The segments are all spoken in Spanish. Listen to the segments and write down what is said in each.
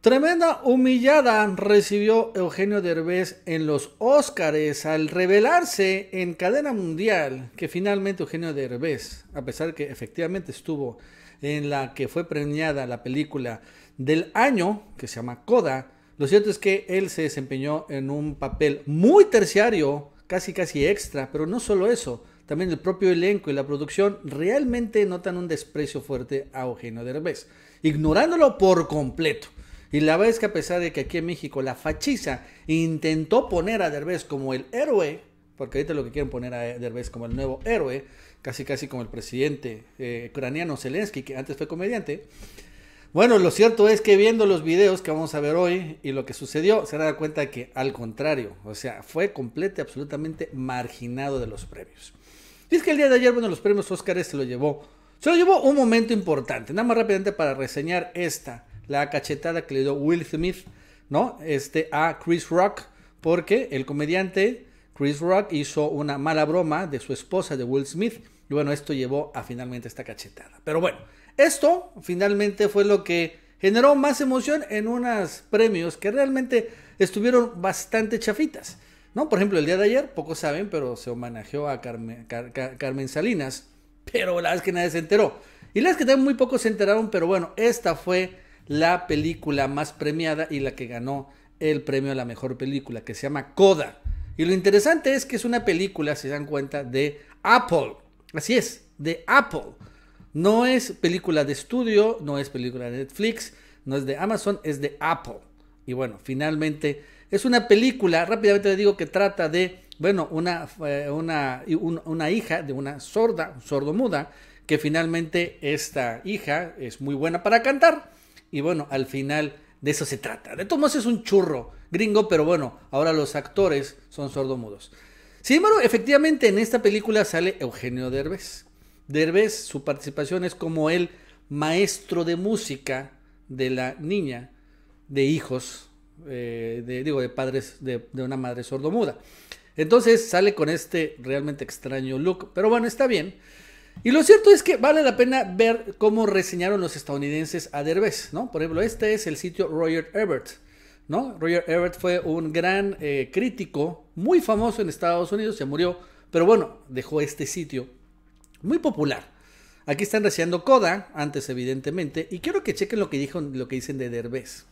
Tremenda humillada recibió Eugenio Derbez en los Óscares al revelarse en cadena mundial que finalmente Eugenio Derbez, a pesar que efectivamente estuvo en la que fue premiada la película del año, que se llama Coda, lo cierto es que él se desempeñó en un papel muy terciario, casi casi extra, pero no solo eso, también el propio elenco y la producción realmente notan un desprecio fuerte a Eugenio Derbez, ignorándolo por completo. Y la verdad es que a pesar de que aquí en México la fachiza intentó poner a Derbez como el héroe, porque ahorita lo que quieren poner a Derbez como el nuevo héroe, casi casi como el presidente eh, ucraniano Zelensky, que antes fue comediante. Bueno, lo cierto es que viendo los videos que vamos a ver hoy y lo que sucedió, se da cuenta que al contrario, o sea, fue completo absolutamente marginado de los premios. Y es que el día de ayer, bueno, los premios Óscar se este lo llevó. Se lo llevó un momento importante, nada más rápidamente para reseñar esta la cachetada que le dio Will Smith, ¿no? Este, a Chris Rock, porque el comediante Chris Rock hizo una mala broma de su esposa, de Will Smith, y bueno, esto llevó a finalmente esta cachetada. Pero bueno, esto finalmente fue lo que generó más emoción en unos premios que realmente estuvieron bastante chafitas. ¿no? Por ejemplo, el día de ayer, pocos saben, pero se homenajeó a Carmen, Salinas, pero la es que nadie se enteró. Y la es que también muy pocos se enteraron, pero bueno, esta fue la película más premiada y la que ganó el premio a la mejor película, que se llama Coda. Y lo interesante es que es una película, si se dan cuenta, de Apple. Así es, de Apple. No es película de estudio, no es película de Netflix, no es de Amazon, es de Apple. Y bueno, finalmente es una película, rápidamente le digo que trata de, bueno, una, eh, una hija de una sorda, sordomuda, que finalmente esta hija es muy buena para cantar y bueno, al final de eso se trata. De todos es un churro gringo, pero bueno, ahora los actores son sordomudos. Sin embargo, efectivamente en esta película sale Eugenio Derbez. Derbez, su participación es como el maestro de música de la niña de hijos, eh, de, digo, de padres de una madre sordomuda. Entonces sale con este realmente extraño look, pero bueno, está bien. Y lo cierto es que vale la pena ver cómo reseñaron los estadounidenses a Derbez, ¿no? Por ejemplo, este es el sitio Roger Ebert, ¿no? Roger Ebert fue un gran eh, crítico, muy famoso en Estados Unidos, se murió, pero bueno, dejó este sitio muy popular. Aquí están reseñando Coda, antes evidentemente, y quiero que chequen lo que, dijo, lo que dicen de Derbez.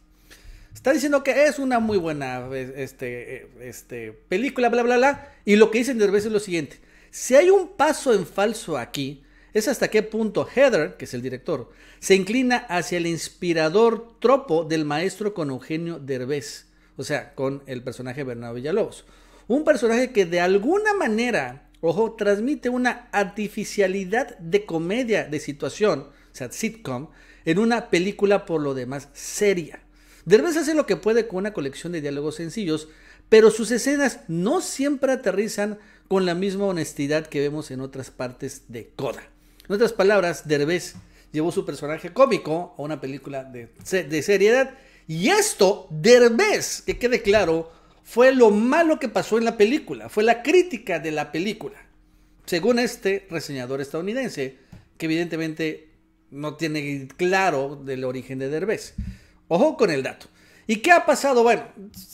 Está diciendo que es una muy buena eh, este, eh, este, película, bla, bla, bla, y lo que dicen Derbez es lo siguiente. Si hay un paso en falso aquí, es hasta qué punto Heather, que es el director, se inclina hacia el inspirador tropo del maestro con Eugenio Derbez, o sea, con el personaje Bernardo Villalobos. Un personaje que de alguna manera, ojo, transmite una artificialidad de comedia de situación, o sea, sitcom, en una película por lo demás seria. Derbez hace lo que puede con una colección de diálogos sencillos pero sus escenas no siempre aterrizan con la misma honestidad que vemos en otras partes de Coda. En otras palabras, Derbez llevó su personaje cómico a una película de, seriedad. Y esto, Derbez, que quede claro, fue lo malo que pasó en la película, fue la crítica de la película. Según este reseñador estadounidense, que evidentemente no tiene claro del origen de Derbez. Ojo con el dato. ¿Y qué ha pasado? Bueno,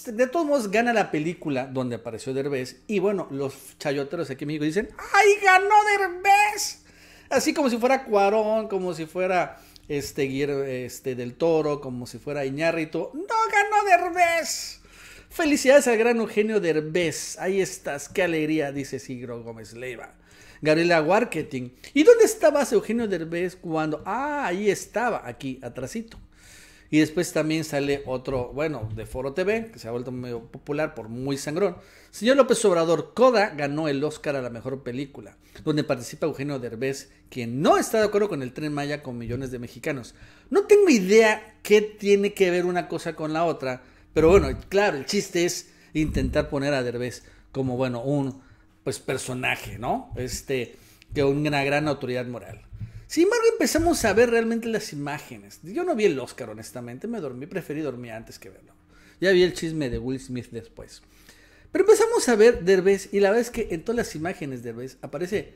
de todos modos gana la película donde apareció Derbez. Y bueno, los chayoteros aquí en México dicen, ¡ay, ganó Derbez! Así como si fuera Cuarón, como si fuera este, este del Toro, como si fuera Iñárritu. ¡No ganó Derbez! Felicidades al gran Eugenio Derbez. Ahí estás, qué alegría, dice Sigro Gómez Leiva. Gabriela Warketing. ¿Y dónde estabas, Eugenio Derbez, cuando... Ah, ahí estaba, aquí, atrásito? Y después también sale otro, bueno, de Foro TV, que se ha vuelto medio popular por muy sangrón. Señor López Obrador, Coda ganó el Oscar a la mejor película, donde participa Eugenio Derbez, quien no está de acuerdo con el tren Maya con millones de mexicanos. No tengo idea qué tiene que ver una cosa con la otra, pero bueno, claro, el chiste es intentar poner a Derbez como, bueno, un pues personaje, ¿no? Este, que una gran autoridad moral. Sin embargo, empezamos a ver realmente las imágenes. Yo no vi el Oscar, honestamente, me dormí, preferí dormir antes que verlo. Ya vi el chisme de Will Smith después. Pero empezamos a ver Derbez y la verdad es que en todas las imágenes de Derbez aparece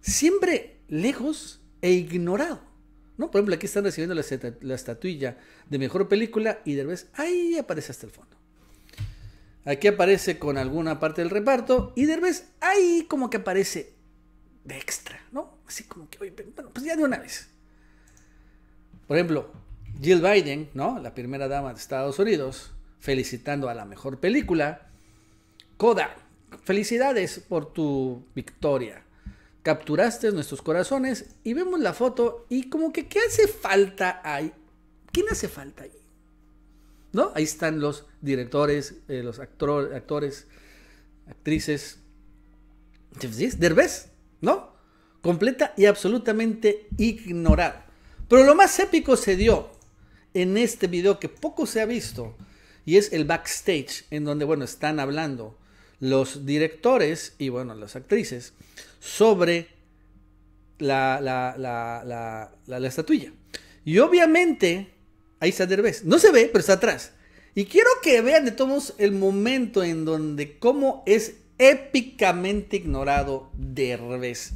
siempre lejos e ignorado. ¿no? Por ejemplo, aquí están recibiendo la, la estatuilla de mejor película y Derbez ahí aparece hasta el fondo. Aquí aparece con alguna parte del reparto y Derbez ahí como que aparece de extra, ¿no? Así como que, bueno, pues ya de una vez. Por ejemplo, Jill Biden, ¿no? La primera dama de Estados Unidos, felicitando a la mejor película. Coda felicidades por tu victoria. Capturaste nuestros corazones y vemos la foto y como que, ¿qué hace falta ahí? ¿Quién hace falta ahí? ¿No? Ahí están los directores, eh, los actores, actrices. Derbez, ¿no? completa y absolutamente ignorada Pero lo más épico se dio en este video que poco se ha visto y es el backstage en donde, bueno, están hablando los directores y, bueno, las actrices sobre la, la, la, la estatuilla. Y obviamente, ahí está Derbez. No se ve, pero está atrás. Y quiero que vean de todos el momento en donde cómo es épicamente ignorado Derbez.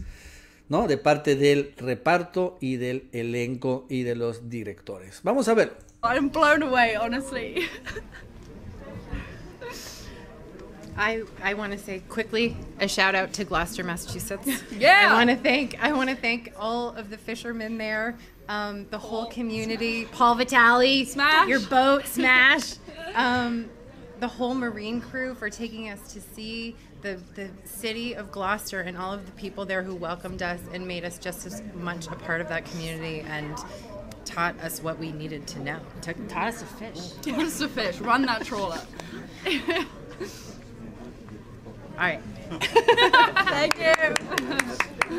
¿no? De parte del reparto y del elenco y de los directores. Vamos a ver. I'm blown away, honestly. I, I want to say quickly a shout out to Gloucester, Massachusetts. Yeah. I want to thank I want to thank all of the fishermen there, um, the whole oh, community, smash. Paul Vitali, smash your boat, smash, um, the whole marine crew for taking us to sea the, the city of Gloucester and all of the people there who welcomed us and made us just as much a part of that community and taught us what we needed to know. Ta- taught us to fish. Taught us to fish. Run that trawler. all right. Thank you.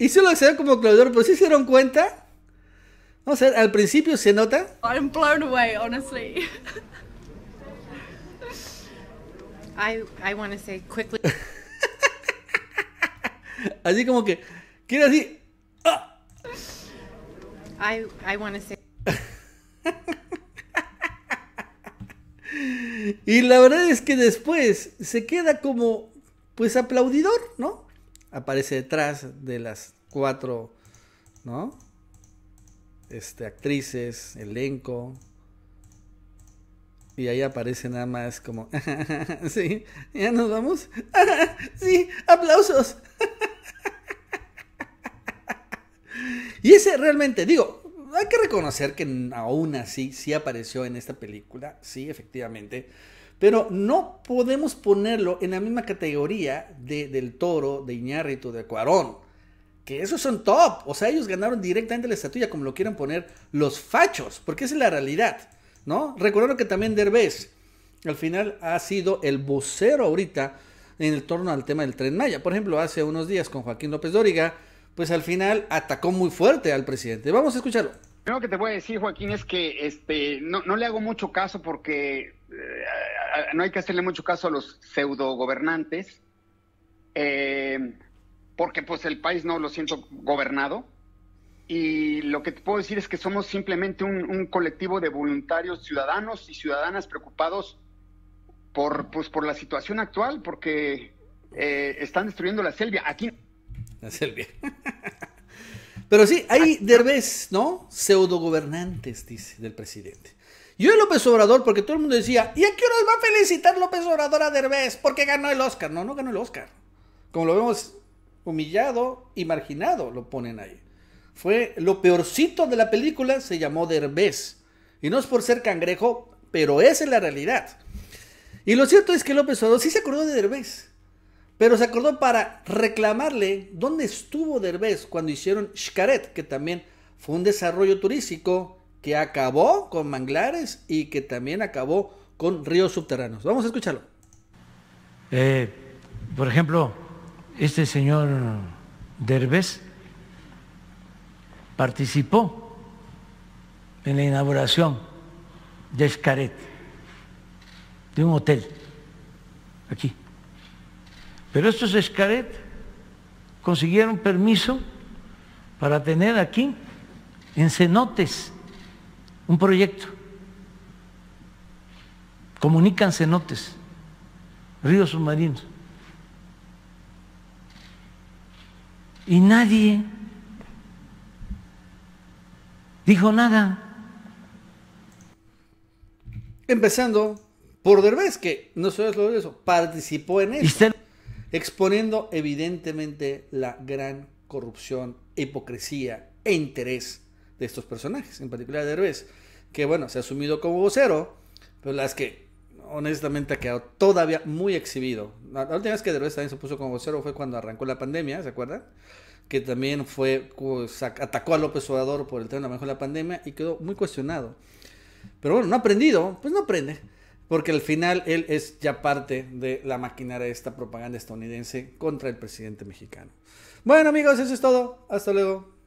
Y sí lo sé como claudor, pero sí se dieron cuenta. No sé, al principio se nota. I'm blown away, honestly. I, say quickly. así como que, quiero así. Ah". I, I say. y la verdad es que después se queda como, pues, aplaudidor, ¿no? Aparece detrás de las cuatro, ¿no? Este, actrices, elenco, y ahí aparece nada más como, sí, ya nos vamos. sí, aplausos. y ese realmente, digo, hay que reconocer que aún así sí apareció en esta película, sí, efectivamente. Pero no podemos ponerlo en la misma categoría del toro, de Iñárritu, de Cuarón. Que esos son top. O sea, ellos ganaron directamente la estatua como lo quieran poner, los fachos. Porque esa es la realidad. ¿no? Recordando que también Derbez al final ha sido el vocero ahorita en el torno al tema del tren Maya. Por ejemplo, hace unos días con Joaquín López Dóriga, pues al final atacó muy fuerte al presidente. Vamos a escucharlo. Lo que te voy a decir, Joaquín, es que este, no, le hago mucho caso porque eh, no hay que hacerle mucho caso a los pseudo gobernantes, eh, porque pues el país no lo siento gobernado y lo que te puedo decir es que somos simplemente un, colectivo de voluntarios ciudadanos y ciudadanas preocupados por, pues, por la situación actual, porque eh, están destruyendo la selvia. Aquí. La selvia. Pero sí, hay Derbez, ¿no? Pseudogobernantes, dice, del presidente. Yo López Obrador, porque todo el mundo decía, ¿y a qué hora va a felicitar López Obrador a Derbez? Porque ganó el Oscar. No, no ganó el Oscar. Como lo vemos, humillado y marginado lo ponen ahí. Fue lo peorcito de la película, se llamó derbés Y no es por ser cangrejo, pero esa es la realidad. Y lo cierto es que López Obrador sí se acordó de Derbez, pero se acordó para reclamarle dónde estuvo derbés cuando hicieron Xcaret, que también fue un desarrollo turístico que acabó con manglares y que también acabó con ríos subterráneos. Vamos a escucharlo. Eh, por ejemplo, este señor Derbez participó en la inauguración de Escaret, de un hotel, aquí. Pero estos Escaret consiguieron permiso para tener aquí, en cenotes, un proyecto. Comunican cenotes, ríos submarinos. Y nadie dijo nada. Empezando por Derbez, que no solo eso, participó en eso, exponiendo evidentemente la gran corrupción, hipocresía e interés de estos personajes, en particular de Derbez, que bueno, se ha asumido como vocero, pero las que honestamente ha quedado todavía muy exhibido. La última vez que Derbez también se puso como vocero fue cuando arrancó la pandemia, ¿se acuerdan? que también fue, atacó a López Obrador por el tema de la pandemia y quedó muy cuestionado. Pero bueno, no ha aprendido, pues no aprende. Porque al final él es ya parte de la maquinaria de esta propaganda estadounidense contra el presidente mexicano. Bueno amigos, eso es todo. Hasta luego.